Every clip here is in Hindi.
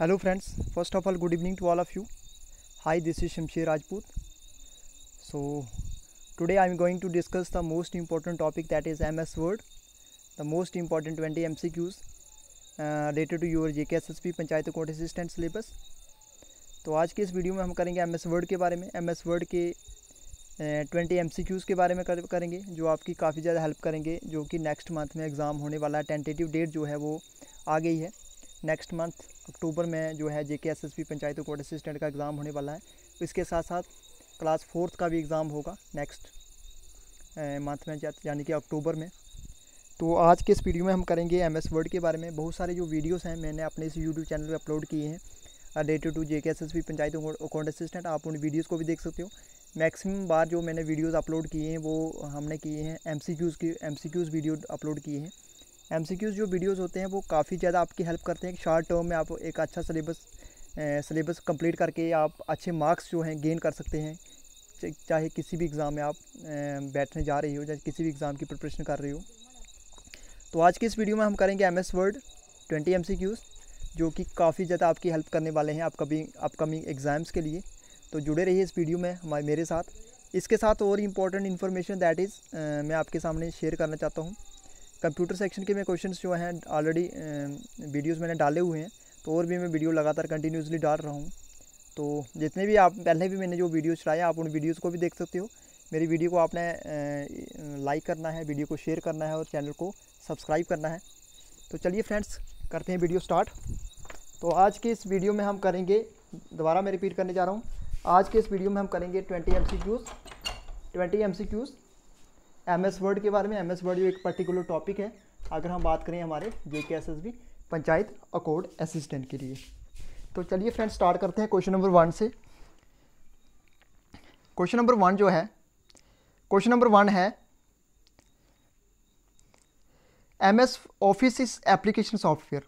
Hello friends first of all good evening to all of you hi this is Shamsher Rajput so today I am going to discuss the most important topic that is M S Word the most important twenty M C Qs related to your J K S S P panchayat court assistant syllabus तो आज के इस वीडियो में हम करेंगे एम एस वर्ड के बारे में एम एस वर्ड के ट्वेंटी एम सी क्यूज़ के बारे में करेंगे जो आपकी काफ़ी ज़्यादा हेल्प करेंगे जो कि नेक्स्ट मंथ में एग्ज़ाम होने वाला है टेंटेटिव डेट जो है वो आ गई है नेक्स्ट मंथ अक्टूबर में जो है J K S S P panchayat court assistant का एग्ज़ाम होने वाला है इसके साथ साथ क्लास फोर्थ का भी एग्ज़ाम होगा नेक्स्ट मंथ में यानी कि अक्टूबर में तो आज के इस वीडियो में हम करेंगे एम एस वर्ड के बारे में बहुत सारे जो वीडियोस हैं मैंने अपने इस यूट्यूब चैनल पे अपलोड किए हैं related to J K S S P panchayat account assistant आप उन वीडियोस को भी देख सकते हो मैक्सिमम बार जो मैंने वीडियोस अपलोड किए हैं वो हमने किए हैं एम सी क्यूज़ की M C Qs video upload किए हैं एम जो वीडियोज़ होते हैं वो काफ़ी ज़्यादा आपकी हेल्प करते हैं शॉर्ट टर्म में आप एक अच्छा सलेबस सिलेबस कंप्लीट करके आप अच्छे मार्क्स जो हैं गेन कर सकते हैं चाहे किसी भी एग्ज़ाम में आप बैठने जा रही हो चाहे किसी भी एग्ज़ाम की प्रिपरेशन कर रही हो तो आज की इस वीडियो में हम करेंगे M S Word twenty M जो कि काफ़ी ज़्यादा आपकी हेल्प करने वाले हैं आपकभी अपकमिंग एग्ज़ाम्स के लिए तो जुड़े रहिए इस वीडियो में हमारे मेरे साथ इसके साथ और इम्पोर्टेंट इन्फॉर्मेशन दैट इज़ मैं आपके सामने शेयर करना चाहता हूँ कंप्यूटर सेक्शन के मैं क्वेश्चन जो हैं ऑलरेडी वीडियोज़ मैंने डाले हुए हैं तो और भी मैं वीडियो लगातार कंटिन्यूसली डाल रहा हूँ तो जितने भी आप पहले भी मैंने जो वीडियो चलाए आप उन वीडियोज़ को भी देख सकते हो मेरी वीडियो को आपने लाइक करना है वीडियो को शेयर करना है और चैनल को सब्सक्राइब करना है तो चलिए फ्रेंड्स करते हैं वीडियो स्टार्ट तो आज के इस वीडियो में हम करेंगे दोबारा मैं रिपीट करने जा रहा हूँ आज के इस वीडियो में हम करेंगे twenty M C Qs twenty M C Qs M S Word के बारे में एम एस वर्ड जो एक पर्टिकुलर टॉपिक है अगर हम बात करें हमारे J K S S B panchayat accord assistant के लिए तो चलिए फ्रेंड स्टार्ट करते हैं क्वेश्चन नंबर वन से क्वेश्चन नंबर वन जो है क्वेश्चन नंबर वन है M S Office is application software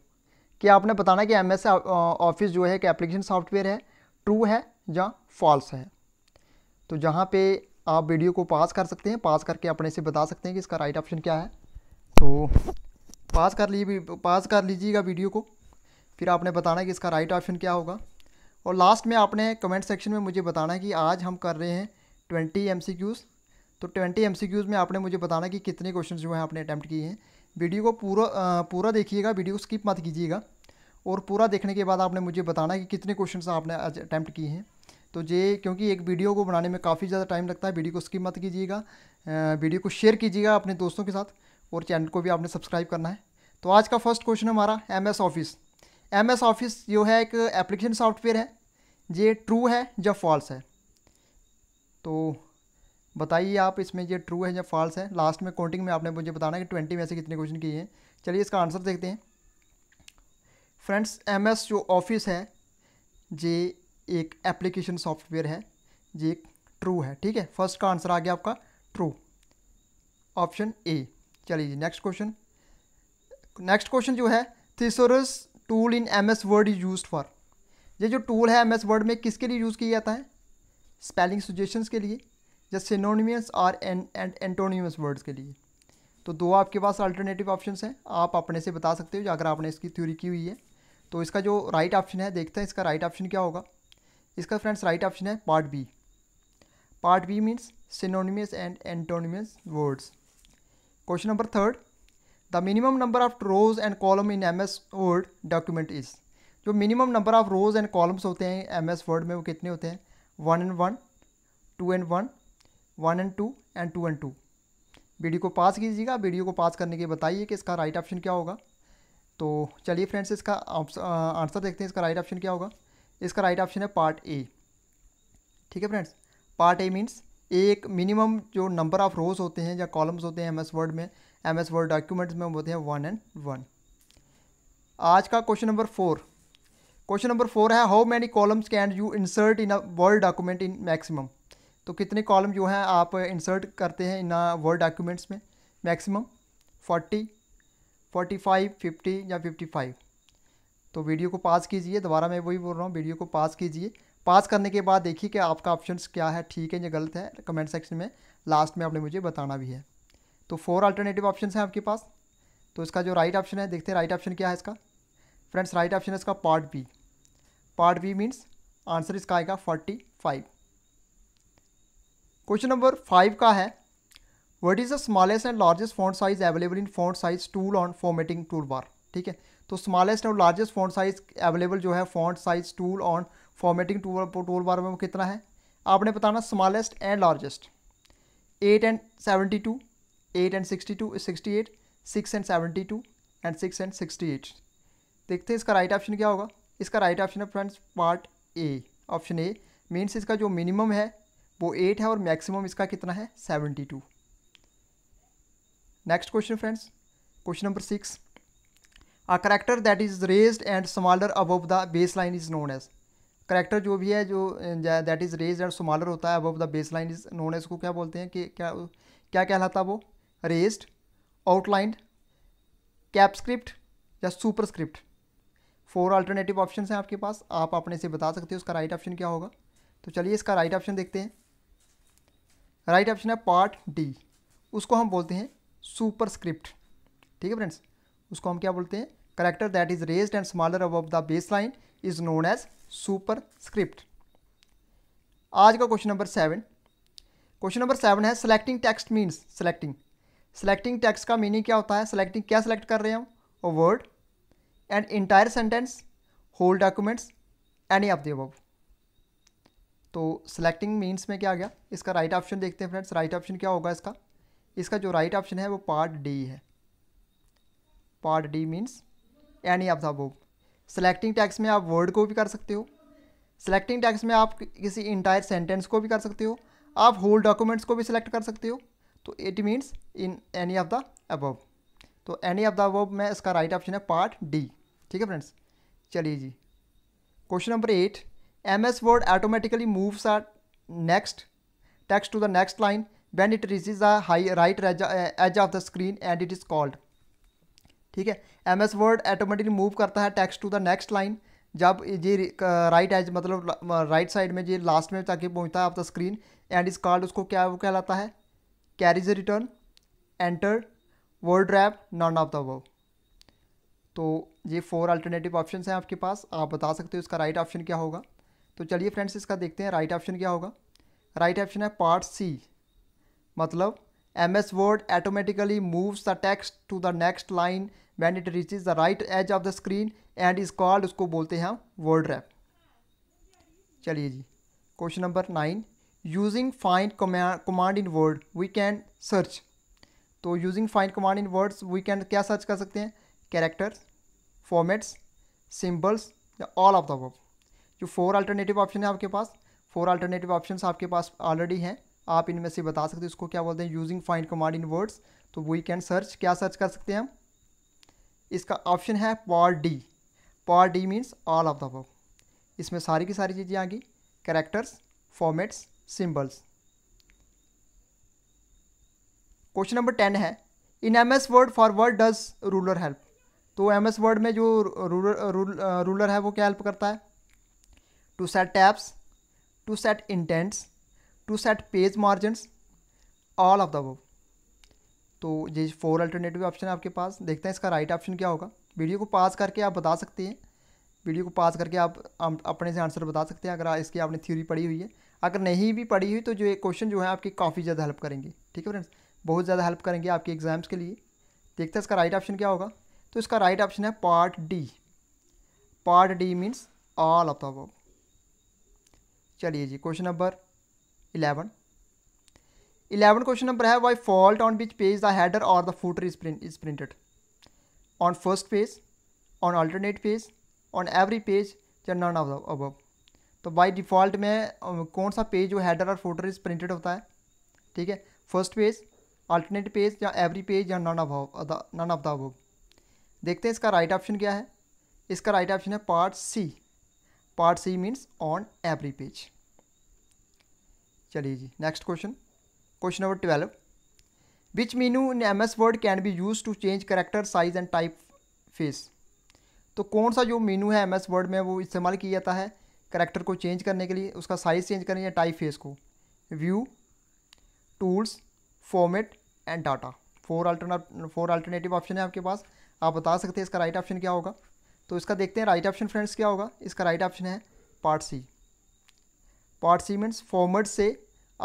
कि आपने बताना कि एम एस ऑफिस जो है एक एप्लीकेशन सॉफ्टवेयर है ट्रू है या फॉल्स है तो जहाँ पे आप वीडियो को पास कर सकते हैं पास करके अपने से बता सकते हैं कि इसका राइट ऑप्शन क्या है तो पास कर लीजिए पास कर लीजिएगा वीडियो को फिर आपने बताना है कि इसका राइट ऑप्शन क्या होगा और लास्ट में आपने कमेंट सेक्शन में मुझे बताना है कि आज हम कर रहे हैं ट्वेंटी एम तो ट्वेंटी एम में आपने मुझे बताना कि कितने क्वेश्चन जो हैं आपने अटैम्प्ट किए हैं वीडियो को पूरा पूरा देखिएगा वीडियो को स्किप मत कीजिएगा और पूरा देखने के बाद आपने मुझे बताना कि कितने क्वेश्चन आपने अटैम्प्ट किए हैं तो ये क्योंकि एक वीडियो को बनाने में काफ़ी ज़्यादा टाइम लगता है वीडियो को स्किप मत कीजिएगा वीडियो को शेयर कीजिएगा अपने दोस्तों के साथ और चैनल को भी आपने सब्सक्राइब करना है तो आज का फर्स्ट क्वेश्चन हमारा M S Office M S Office जो है एक एप्लीकेशन सॉफ्टवेयर है ये ट्रू है या फॉल्स है तो बताइए आप इसमें ये ट्रू है या फॉल्स है लास्ट में काउंटिंग में आपने मुझे बताना कि ट्वेंटी में से कितने क्वेश्चन किए हैं चलिए इसका आंसर देखते हैं फ्रेंड्स एम एस जो ऑफिस है ये एक एप्लीकेशन सॉफ्टवेयर है ये ट्रू है ठीक है फर्स्ट का आंसर आ गया आपका ट्रू ऑप्शन ए चलिए जी नेक्स्ट क्वेश्चन नेक्स्ट क्वेश्चन जो है thesaurus tool in M S Word is use for ये जो टूल है एम एस वर्ड में किसके लिए यूज़ किया जाता है स्पेलिंग सुजेशंस के लिए या सिनोनिमियस और एंड एंटोनिमस वर्ड्स के लिए तो दो आपके पास अल्टरनेटिव ऑप्शन हैं आप अपने से बता सकते हो अगर आपने इसकी थ्योरी की हुई है तो इसका जो राइट right ऑप्शन है देखते हैं इसका राइट right ऑप्शन क्या होगा इसका फ्रेंड्स राइट ऑप्शन है part B part B means synonymous and antonymous words question number third the minimum number of rows and column in M S Word document is जो minimum number of rows and columns होते हैं एम एस वर्ड में वो कितने होते हैं one and one two and one one and two and two and two video को पास कीजिएगा वीडियो को पास करने के बताइए कि इसका राइट ऑप्शन क्या होगा तो चलिए फ्रेंड्स इसका आंसर uh, देखते हैं इसका राइट ऑप्शन क्या होगा इसका राइट ऑप्शन है पार्ट ए ठीक है फ्रेंड्स पार्ट ए मीन्स एक मिनिमम जो नंबर ऑफ रोज होते हैं या कॉलम्स होते हैं एम एस वर्ड में एम एस वर्ड डॉक्यूमेंट्स में होते हैं वन एंड वन आज का question number four question number four है how many columns can you insert in a Word document in maximum तो कितने कॉलम जो हैं आप इंसर्ट करते हैं इन वर्ड डॉक्यूमेंट्स में maximum forty forty five fifty या फिफ्टी फाइव तो वीडियो को पास कीजिए दोबारा मैं वही बोल रहा हूँ वीडियो को पास कीजिए पास करने के बाद देखिए कि आपका ऑप्शन क्या है ठीक है या गलत है कमेंट सेक्शन में लास्ट में आपने मुझे बताना भी है तो फोर अल्टरनेटिव ऑप्शन हैं आपके पास तो इसका जो राइट ऑप्शन है देखते हैं राइट ऑप्शन क्या है इसका फ्रेंड्स राइट ऑप्शन है इसका part B part B means answer इसका आएगा forty five question number five का है what is the smallest and largest font size available in font size tool on formatting toolbar ठीक है तो स्मॉलेस्ट और लार्जेस्ट फॉन्ट साइज अवेलेबल जो है font size tool on formatting tool toolbar में कितना है आपने बताना smallest and largest eight and seventy two eight and sixty two sixty eight six and seventy two and six and sixty eight देखते हैं इसका राइट ऑप्शन क्या होगा इसका राइट ऑप्शन है friends part A option A means इसका जो मिनिमम है वो एट है और मैक्सिमम इसका कितना है seventy two next question friends question number six character that is raise and and above the baseline is known as character जो भी है जो that is raise and smaller होता है above the baseline is known as को क्या बोलते हैं कि क्या क्या कहलाता है वो रेज्ड आउटलाइंड कैपस्क्रिप्ट या सुपरस्क्रिप्ट फोर अल्टरनेटिव ऑप्शन हैं आपके पास आप अपने से बता सकते हो उसका राइट ऑप्शन क्या होगा तो चलिए इसका राइट ऑप्शन देखते हैं राइट ऑप्शन है पार्ट डी उसको हम बोलते हैं सुपरस्क्रिप्ट ठीक है फ्रेंड्स उसको हम क्या बोलते हैं character that is raised and smaller above the baseline is known as superscript. aaj ka question number 7 question number 7 hai selecting text means selecting selecting text ka meaning kya hota hai selecting kya select kar rahe हैं a word and entire sentence whole documents any of the above तो सेलेक्टिंग मीन्स में क्या आ गया इसका राइट right ऑप्शन देखते हैं फ्रेंड्स राइट ऑप्शन क्या होगा इसका इसका जो राइट right ऑप्शन है वो पार्ट डी है part D means any of the above selecting text में आप वर्ड को भी कर सकते हो सेलेक्टिंग टैक्स में आप किसी इंटायर सेंटेंस को भी कर सकते हो आप होल डॉक्यूमेंट्स को भी सिलेक्ट कर सकते हो तो it means in any of the above तो एनी ऑफ द अबव में इसका राइट ऑप्शन है पार्ट डी ठीक है फ्रेंड्स चलिए जी question number eight M S Word automatically moves are next text to the next line when it reaches the high right edge of the screen and it is called ठीक है M S Word automatically move करता है text to the next line जब ये राइट एज मतलब राइट साइड में ये लास्ट में जाके पहुंचता है of the screen and is called उसको क्या वो कहलाता है carriage return enter word wrap none of the verb तो ये फोर अल्टरनेटिव ऑप्शन हैं आपके पास आप बता सकते हो इसका राइट right ऑप्शन क्या होगा तो चलिए फ्रेंड्स इसका देखते हैं राइट right ऑप्शन क्या होगा राइट right ऑप्शन है पार्ट सी मतलब MS Word automatically moves the text to the next line when it reaches the right edge of the screen and is called उसको बोलते हैं हम वर्ड रैप चलिए जी question number nine using find command in Word we can search तो using find command in words we can क्या सर्च कर सकते हैं कैरेक्टर्स फॉर्मेट्स सिम्बल्स या ऑल ऑफ द वर्ब जो फोर अल्टरनेटिव ऑप्शन है आपके पास फोर अल्टरनेटिव ऑप्शन आपके पास ऑलरेडी हैं आप इनमें से बता सकते हो इसको क्या बोलते हैं using find command in words तो वी कैन सर्च क्या सर्च कर सकते हैं हम इसका ऑप्शन है part D part D means all of the work इसमें सारी की सारी चीज़ें आ गई characters formats symbols question number ten है in M S Word for Word does ruler help तो एम एस वर्ड में जो रूलर रूलर uh, है वो क्या हेल्प करता है to set tabs to set indents to set page margin all of the वो तो ये फोर अल्टरनेटिव ऑप्शन है आपके पास देखते हैं इसका राइट ऑप्शन क्या होगा वीडियो को पास करके आप बता सकते हैं वीडियो को पास करके आप अपने से आंसर बता सकते हैं अगर इसकी आपने थ्योरी पढ़ी हुई है अगर नहीं भी पढ़ी हुई तो जो ये क्वेश्चन जो है आपकी काफ़ी ज़्यादा हेल्प करेंगे ठीक है फ्रेंड्स बहुत ज़्यादा हेल्प करेंगे आपके एग्ज़ाम्स के लिए देखते हैं इसका राइट ऑप्शन क्या होगा तो इसका राइट ऑप्शन है part D part D means all of the verb चलिए जी question number eleven eleven question number है by default on which page the header और the footer is print is printed on first page on alternate page on every page या नॉन अबव तो बाई डिफ़ॉल्ट में कौन सा पेज जो हैडर और फोटर इज प्रिंटेड होता है ठीक है फर्स्ट पेज अल्टरनेट पेज या एवरी पेज या none of none of the above देखते हैं इसका राइट ऑप्शन क्या है इसका राइट ऑप्शन है part C part C means on every page चलिए जी next question question number twelve which menu in M S Word can be use to change character size and typeface तो कौन सा जो मीनू है एम एस वर्ड में वो इस्तेमाल किया जाता है करेक्टर को चेंज करने के लिए उसका साइज़ चेंज करने या टाइप फेस को view tools format and data four alternative four alternative option है आपके पास आप बता सकते हैं इसका राइट right ऑप्शन क्या होगा तो इसका देखते हैं राइट ऑप्शन फ्रेंड्स क्या होगा इसका राइट right ऑप्शन है पार्ट सी पार्सीमेंट्स फॉर्मेट से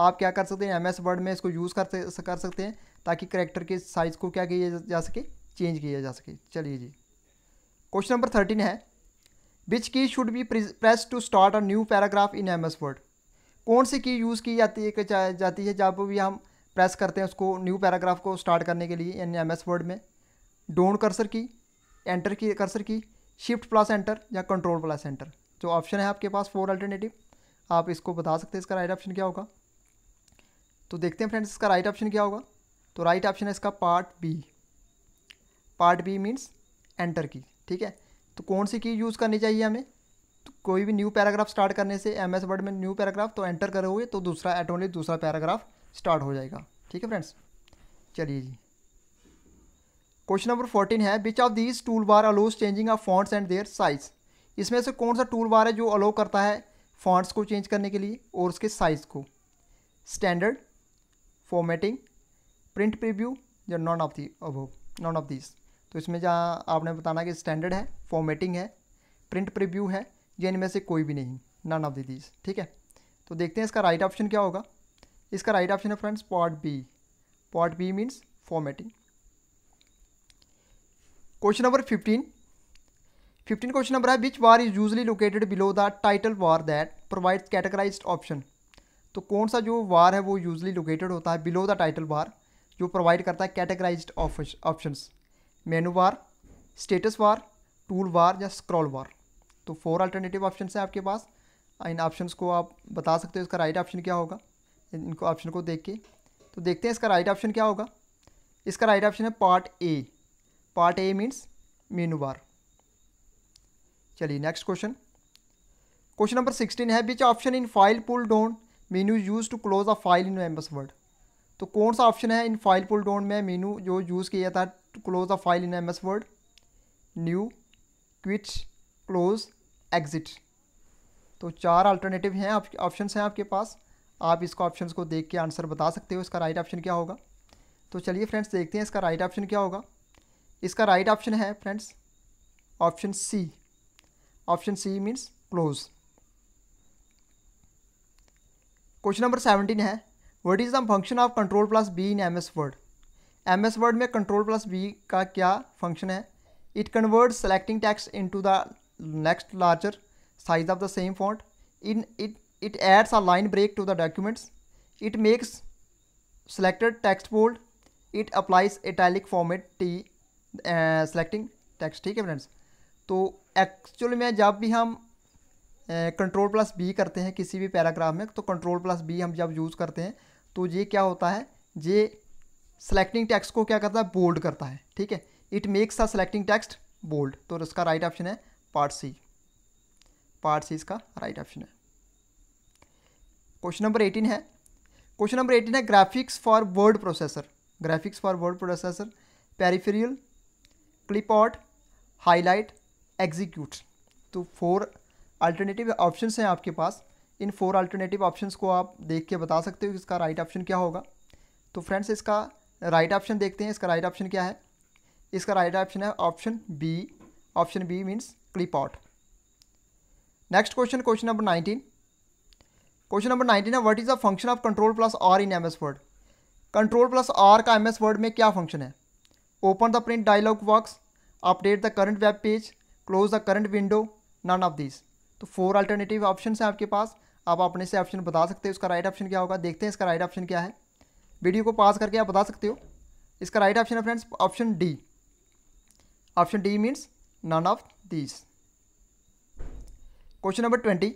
आप क्या कर सकते हैं एम एस वर्ड में इसको यूज़ कर कर सकते हैं ताकि करेक्टर के साइज़ को क्या किया जा सके चेंज किया जा सके चलिए जी क्वेश्चन नंबर थर्टीन है which key should be press to start a new paragraph in M S Word कौन सी की यूज़ की जाती है जा, जाती है जब भी हम प्रेस करते हैं उसको न्यू पैराग्राफ को स्टार्ट करने के लिए इन एम एस वर्ड में don't cursor key enter key cursor key shift plus enter या कंट्रोल प्लस एंटर जो ऑप्शन है आपके पास फोर अल्टरनेटिव आप इसको बता सकते हैं इसका राइट ऑप्शन क्या होगा तो देखते हैं फ्रेंड्स इसका राइट ऑप्शन क्या होगा तो राइट ऑप्शन है इसका part B part B means enter key ठीक है तो कौन सी की यूज़ करनी चाहिए हमें तो कोई भी न्यू पैराग्राफ स्टार्ट करने से एम एस वर्ड में न्यू पैराग्राफ तो एंटर करोगे तो दूसरा एटोनली दूसरा पैराग्राफ स्टार्ट हो जाएगा ठीक है फ्रेंड्स चलिए जी क्वेश्चन नंबर फोर्टीन है which of these toolbar allows changing of fonts and their size इसमें से कौन सा टूल बार है जो अलो करता है फॉन्ट्स को चेंज करने के लिए और उसके साइज़ को स्टैंडर्ड फॉर्मेटिंग प्रिंट प्रीव्यू या none of the above none of this तो इसमें जहाँ आपने बताना कि स्टैंडर्ड है फॉर्मेटिंग है प्रिंट प्रीव्यू है या इनमें से कोई भी नहीं नॉन ऑफ दीज ठीक है तो देखते हैं इसका राइट right ऑप्शन क्या होगा इसका राइट right ऑप्शन है friends part B part B means formatting question number fifteen fifteen question number है which bar is usually located below the title bar that provide categorise option तो कौन सा जो वार है वो यूजली लोकेटेड होता है बिलो द टाइटल वार जो प्रोवाइड करता है categorise option menu bar status bar tool bar या स्क्रॉल वार तो फोर अल्टरनेटिव ऑप्शन है आपके पास इन ऑप्शन को आप बता सकते हो इसका राइट ऑप्शन क्या होगा इनको ऑप्शन को देख के तो देखते हैं इसका राइट ऑप्शन क्या होगा इसका राइट ऑप्शन है part A part A means menu bar चलिए next question question number sixteen है which option in file pull down menu use to close a file in MS Word तो कौन सा ऑप्शन है इन फाइल पुल डोंट में मीनू जो यूज़ किया था to close a file in MS Word new quit close exit तो चार अल्टरनेटिव हैं ऑप्शन हैं आपके पास आप इसको ऑप्शन को देख के आंसर बता सकते हो इसका राइट ऑप्शन क्या होगा तो चलिए फ्रेंड्स देखते हैं इसका राइट ऑप्शन क्या होगा इसका राइट ऑप्शन है friends option C option C means close question number seventeen है what is the function of control plus B in M S Word M S Word में कंट्रोल प्लस बी का क्या फंक्शन है it convert selecting in into the next larger size of the same font in it it adds a line break to the documents it makes selected text bold it applies italic format to selecting selecting ठीक है फ्रेंड्स तो एक्चुअल में जब भी हम कंट्रोल प्लस बी करते हैं किसी भी पैराग्राफ में तो कंट्रोल प्लस बी हम जब यूज़ करते हैं तो ये क्या होता है ये सेलेक्टिंग टेक्स्ट को क्या करता है बोल्ड करता है ठीक है it makes the selecting text bold तो इसका राइट right ऑप्शन है पार्ट सी पार्ट सी इसका राइट right ऑप्शन है क्वेश्चन नंबर एटीन है क्वेश्चन नंबर एटीन है graphics for word processor graphics for word processor peripheral clip art highlight execute तो फोर अल्टरनेटिव ऑप्शन हैं आपके पास इन फोर अल्टरनेटिव ऑप्शन को आप देख के बता सकते हो कि इसका राइट ऑप्शन क्या होगा तो फ्रेंड्स इसका राइट ऑप्शन देखते हैं इसका राइट ऑप्शन क्या है इसका राइट ऑप्शन है option B option B means clip art next question question number nineteen question number nineteen है what is the function of control plus R in M S Word control plus R का एम एस वर्ड में क्या फंक्शन है open the print dialog box update the current web page close the current window none of this तो फोर अल्टरनेटिव ऑप्शन हैं आपके पास आप अपने से ऑप्शन बता सकते हो इसका राइट ऑप्शन क्या होगा देखते हैं इसका राइट ऑप्शन क्या है वीडियो को पास करके आप बता सकते हो इसका राइट ऑप्शन है friends option D option D means none of this question number twenty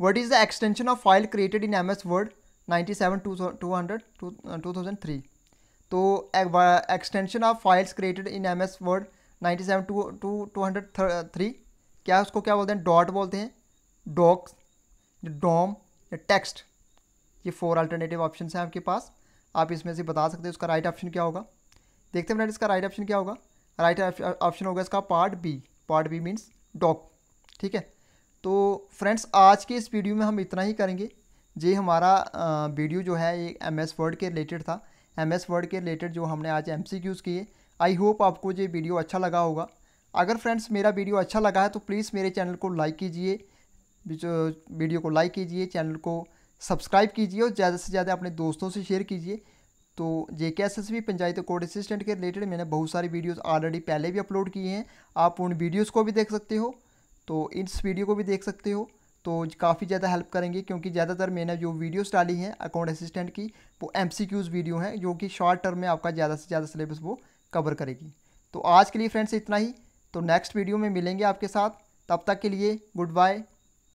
what is the extension of file created in M S Word ninety seven to two hundred two thousand three तो extension of files created in M S Word ninety seven to two two hundred three क्या उसको क्या बोलते हैं डॉट बोलते हैं डॉक्स डॉम या टेक्स्ट ये फोर अल्टरनेटिव ऑप्शन हैं आपके पास आप इसमें से बता सकते हैं उसका राइट ऑप्शन क्या होगा देखते हैं फ्रेंड इसका राइट ऑप्शन क्या होगा राइट ऑप्शन होगा इसका part B part B means doc ठीक है तो फ्रेंड्स आज के इस वीडियो में हम इतना ही करेंगे जी हमारा वीडियो जो है ये एम एस वर्ड के रिलेटेड था एम एस वर्ड के रिलेटेड जो हमने आज एम सी क्यूज़ किए आई होप आपको ये वीडियो अच्छा लगा होगा अगर फ्रेंड्स मेरा वीडियो अच्छा लगा है तो प्लीज़ मेरे चैनल को लाइक कीजिए वीडियो को लाइक कीजिए चैनल को सब्सक्राइब कीजिए और ज़्यादा से ज़्यादा अपने दोस्तों से शेयर कीजिए तो J K S S B panchayat court assistant के रिलेटेड मैंने बहुत सारी वीडियोस ऑलरेडी पहले भी अपलोड किए हैं आप उन वीडियोस को भी देख सकते हो तो इस वीडियो को भी देख सकते हो तो काफ़ी ज़्यादा हेल्प करेंगे क्योंकि ज़्यादातर मैंने जो वीडियोस डाली हैं अकाउंट असिस्टेंट की वो एम वीडियो हैं जो कि शॉर्ट टर्म में आपका ज़्यादा से ज़्यादा सिलेबस वो कवर करेगी तो आज के लिए फ्रेंड्स इतना ही तो नेक्स्ट वीडियो में मिलेंगे आपके साथ तब तक के लिए गुड बाय